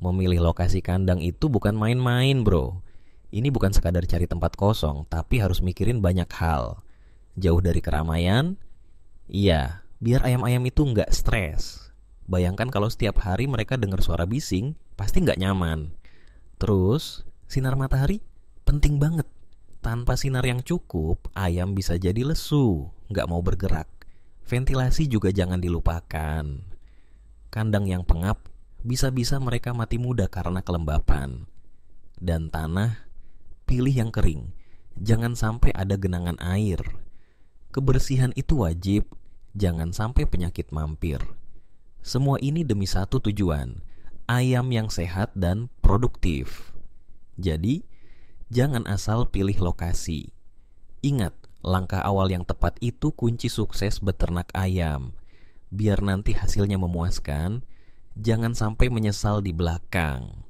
Memilih lokasi kandang itu bukan main-main, bro. Ini bukan sekadar cari tempat kosong, tapi harus mikirin banyak hal. Jauh dari keramaian, iya, biar ayam-ayam itu nggak stres. Bayangkan kalau setiap hari mereka dengar suara bising, pasti nggak nyaman. Terus, sinar matahari penting banget. Tanpa sinar yang cukup, ayam bisa jadi lesu, nggak mau bergerak. Ventilasi juga jangan dilupakan. Kandang yang pengap bisa-bisa mereka mati muda karena kelembapan. Dan tanah, pilih yang kering. Jangan sampai ada genangan air. Kebersihan itu wajib, jangan sampai penyakit mampir. Semua ini demi satu tujuan, ayam yang sehat dan produktif. Jadi, jangan asal pilih lokasi. Ingat, langkah awal yang tepat itu kunci sukses beternak ayam. Biar nanti hasilnya memuaskan, jangan sampai menyesal di belakang.